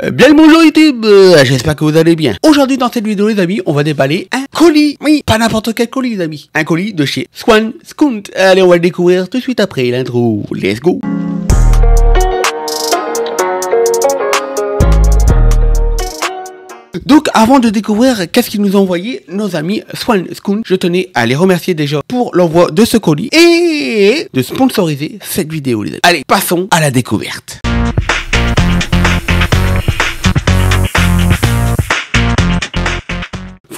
Euh, bien le bonjour YouTube, euh, j'espère que vous allez bien. Aujourd'hui dans cette vidéo les amis, on va déballer un colis. Oui, pas n'importe quel colis les amis. Un colis de chez Swan Allez, on va le découvrir tout de suite après l'intro. Let's go Donc avant de découvrir qu'est-ce qu'ils nous ont envoyé, nos amis Swan je tenais à les remercier déjà pour l'envoi de ce colis et de sponsoriser cette vidéo les amis. Allez, passons à la découverte.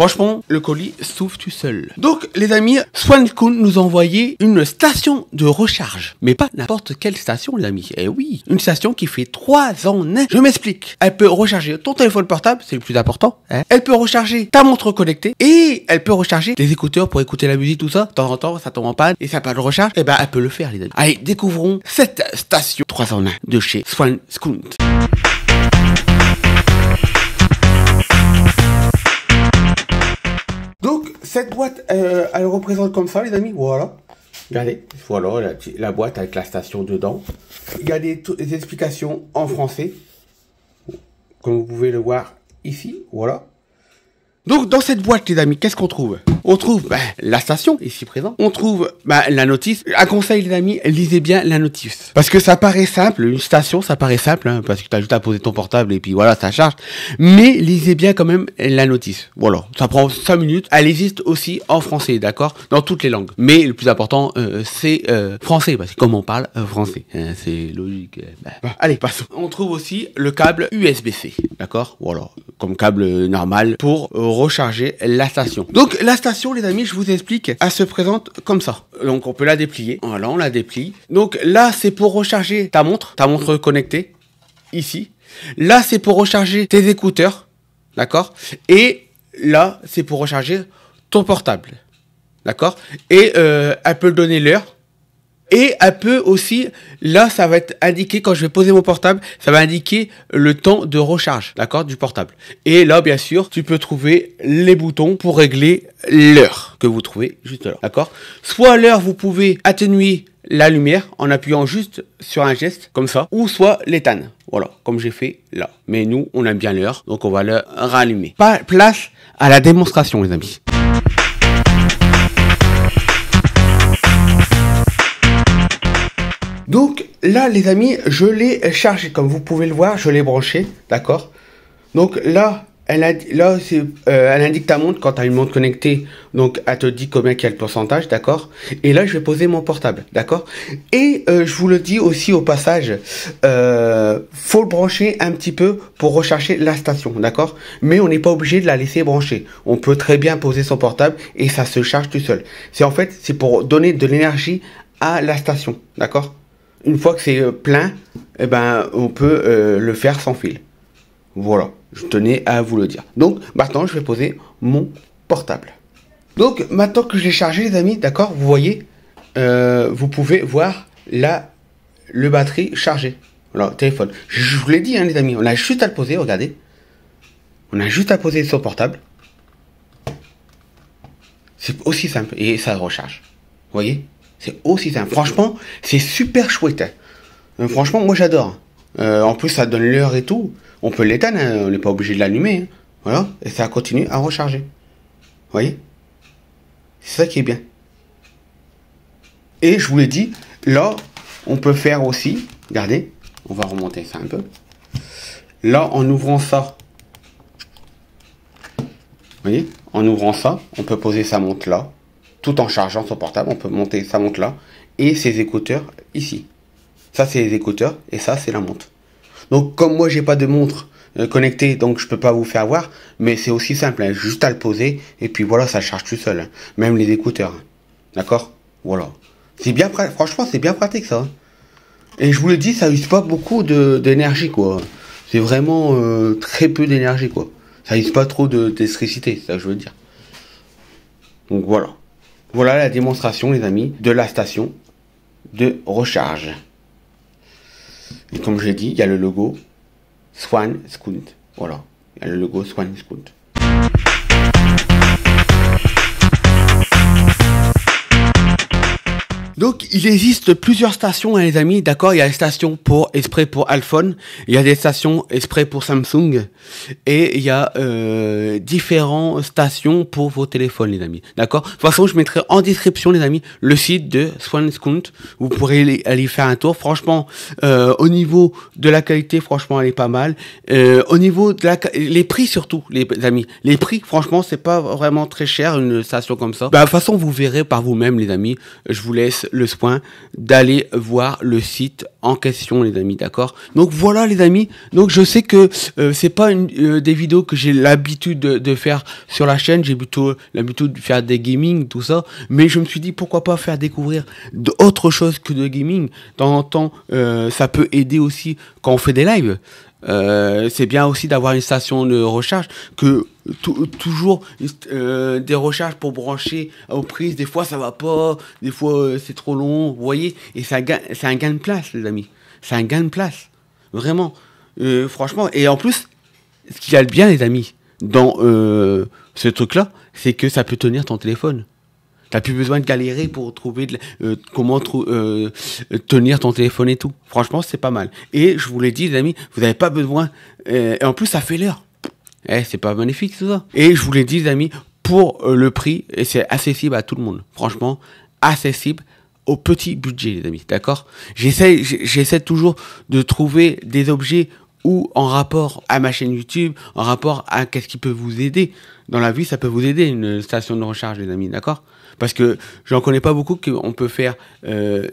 Franchement, le colis s'ouvre tout seul. Donc, les amis, Swankun nous a envoyé une station de recharge. Mais pas n'importe quelle station, les amis. Eh oui, une station qui fait 3 en Je m'explique. Elle peut recharger ton téléphone portable, c'est le plus important. Hein. Elle peut recharger ta montre connectée et elle peut recharger tes écouteurs pour écouter la musique, tout ça. De temps en temps, ça tombe en panne et ça pas de recharge. Eh ben, elle peut le faire, les amis. Allez, découvrons cette station 3 en 1 de chez Swan cette boîte, euh, elle représente comme ça, les amis. Voilà. Regardez, voilà la, boîte avec la station dedans. il Regardez toutes les explications en français. Comme vous pouvez le voir ici, voilà. Donc dans cette boîte, les amis, qu'est-ce qu'on trouve On trouve ben, la station, ici présent. On trouve bah, la notice. Un conseil, les amis, lisez bien la notice. Parce que ça paraît simple, une station, ça paraît simple, hein, parce que tu as juste à poser ton portable et puis voilà, ça charge. Mais lisez bien quand même la notice. Voilà, ça prend 5 minutes. Elle existe aussi en français, d'accord Dans toutes les langues. Mais le plus important, euh, c'est euh, français, parce que comme on parle euh, français, hein, c'est logique. Ben, allez, passons. On trouve aussi le câble USB-C, d'accord Voilà, câble normal pour euh, recharger la station. Donc la station, les amis, je vous explique, elle se présente comme ça. Donc on peut la déplier. Voilà, on la déplie. Donc là, c'est pour recharger ta montre, ta montre connectée, ici. Là, c'est pour recharger tes écouteurs, d'accord Et là, c'est pour recharger ton portable, d'accord Et euh, elle peut donner l'heure et un peu aussi, là, ça va être indiqué, quand je vais poser mon portable, ça va indiquer le temps de recharge, d'accord, du portable. Et là, bien sûr, tu peux trouver les boutons pour régler l'heure que vous trouvez juste là, d'accord Soit l'heure, vous pouvez atténuer la lumière en appuyant juste sur un geste comme ça, ou soit l'étane. Voilà, comme j'ai fait là. Mais nous, on aime bien l'heure, donc on va le rallumer. Pas place à la démonstration, les amis. Donc là, les amis, je l'ai chargé. Comme vous pouvez le voir, je l'ai branché, d'accord Donc là, elle, a, là, euh, elle indique ta montre quand tu as une montre connectée. Donc, elle te dit combien le pourcentage, d'accord Et là, je vais poser mon portable, d'accord Et euh, je vous le dis aussi au passage, euh, faut le brancher un petit peu pour recharger la station, d'accord Mais on n'est pas obligé de la laisser brancher. On peut très bien poser son portable et ça se charge tout seul. C'est en fait, c'est pour donner de l'énergie à la station, d'accord une fois que c'est euh, plein, eh ben, on peut euh, le faire sans fil. Voilà, je tenais à vous le dire. Donc maintenant, je vais poser mon portable. Donc maintenant que je l'ai chargé, les amis, d'accord, vous voyez, euh, vous pouvez voir la le batterie chargée. Alors, téléphone. Je vous l'ai dit, hein, les amis, on a juste à le poser, regardez. On a juste à poser son portable. C'est aussi simple et ça recharge. Vous voyez c'est aussi simple. Franchement, c'est super chouette. Hein. Euh, franchement, moi j'adore. Euh, en plus, ça donne l'heure et tout. On peut l'éteindre, hein. on n'est pas obligé de l'allumer. Hein. Voilà, et ça continue à recharger. Vous voyez C'est ça qui est bien. Et je vous l'ai dit, là, on peut faire aussi, regardez, on va remonter ça un peu. Là, en ouvrant ça, vous voyez, en ouvrant ça, on peut poser sa montre là, tout en chargeant son portable. On peut monter sa montre là et ses écouteurs ici. Ça, c'est les écouteurs et ça, c'est la montre. Donc, comme moi, j'ai pas de montre euh, connectée, donc je peux pas vous faire voir, mais c'est aussi simple, hein, juste à le poser et puis voilà, ça charge tout seul, hein, même les écouteurs. Hein. D'accord Voilà. C'est bien, franchement, c'est bien pratique ça. Et je vous le dis, ça use pas beaucoup d'énergie quoi. C'est vraiment euh, très peu d'énergie quoi. Ça use pas trop d'électricité, ça je veux dire. Donc voilà. Voilà la démonstration, les amis, de la station de recharge. Et comme j'ai dit, il y a le logo Swan Scout. Voilà, il y a le logo Swan Scout. Donc, il existe plusieurs stations, hein, les amis, d'accord Il y a des stations pour exprès pour Alphone, il y a des stations exprès pour Samsung, et il y a euh, différentes stations pour vos téléphones, les amis, d'accord De toute façon, je mettrai en description, les amis, le site de Swanscount. Vous pourrez aller faire un tour. Franchement, euh, au niveau de la qualité, franchement, elle est pas mal. Euh, au niveau de la, les prix surtout, les amis, les prix, franchement, c'est pas vraiment très cher une station comme ça. Bah, de toute façon, vous verrez par vous-même, les amis. Je vous laisse le soin d'aller voir le site en question, les amis, d'accord Donc voilà, les amis. Donc je sais que euh, c'est pas une, euh, des vidéos que j'ai l'habitude de, faire sur la chaîne. J'ai plutôt l'habitude de faire des gaming, tout ça. Mais je me suis dit pourquoi pas faire découvrir d'autres choses que de gaming. De temps en temps, euh, ça peut aider aussi quand on fait des lives. Euh, c'est bien aussi d'avoir une station de recharge que toujours euh, des recharges pour brancher aux prises. Des fois, ça va pas. Des fois, euh, c'est trop long. Vous voyez Et c'est un, gain de place, les amis. C'est un gain de place. Vraiment. franchement. Et en plus, ce qu'il y a de bien, les amis, dans ce truc-là, c'est que ça peut tenir ton téléphone. T'as plus besoin de galérer pour trouver euh, comment euh, tenir ton téléphone et tout. Franchement, c'est pas mal. Et je vous l'ai dit, les amis, vous n'avez pas besoin. Euh, et en plus, ça fait l'heure. Eh, c'est pas bénéfique, tout ça. Et je vous l'ai dit, les amis, pour le prix, c'est accessible à tout le monde. Franchement, accessible au petit budget, les amis. D'accord J'essaie, j'essaie toujours de trouver des objets ou en rapport à ma chaîne YouTube, en rapport à qu'est-ce qui peut vous aider. Dans la vie, ça peut vous aider une station de recharge, les amis, d'accord parce que j'en connais pas beaucoup qu'on peut faire euh,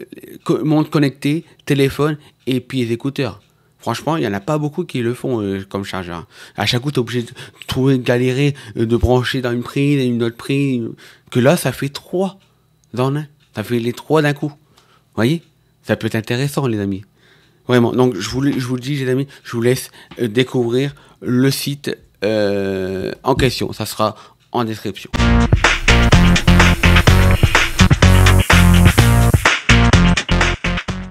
montre connectée, téléphone et puis les écouteurs. Franchement, il n'y en a pas beaucoup qui le font euh, comme chargeur. À chaque coup, tu es obligé de trouver, de galérer, euh, de brancher dans une prise, une autre prise. Que là, ça fait trois dans un. Ça fait les trois d'un coup. Vous voyez Ça peut être intéressant, les amis. Vraiment. Donc, je vous, je vous le dis, les amis, je vous laisse euh, découvrir le site en question. Ça sera en description.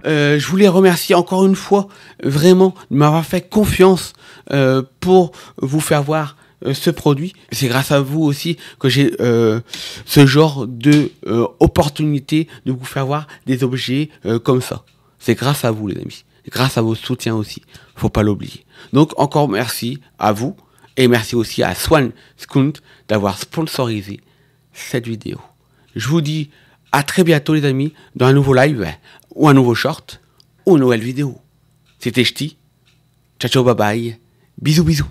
Euh, je voulais remercier encore une fois vraiment de m'avoir fait confiance euh, pour vous faire voir euh, ce produit. C'est grâce à vous aussi que j'ai ce genre de opportunité de vous faire voir des objets comme ça. C'est grâce à vous les amis, grâce à vos soutiens aussi. Faut pas l'oublier. Donc encore merci à vous et merci aussi à Swan Skunt d'avoir sponsorisé cette vidéo. Je vous dis à très bientôt, les amis, dans un nouveau live, ou un nouveau short, ou une nouvelle vidéo. C'était Ch'ti. Ciao, ciao, bye bye. Bisous, bisous.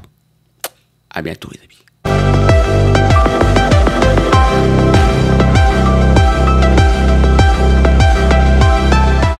À bientôt, les amis.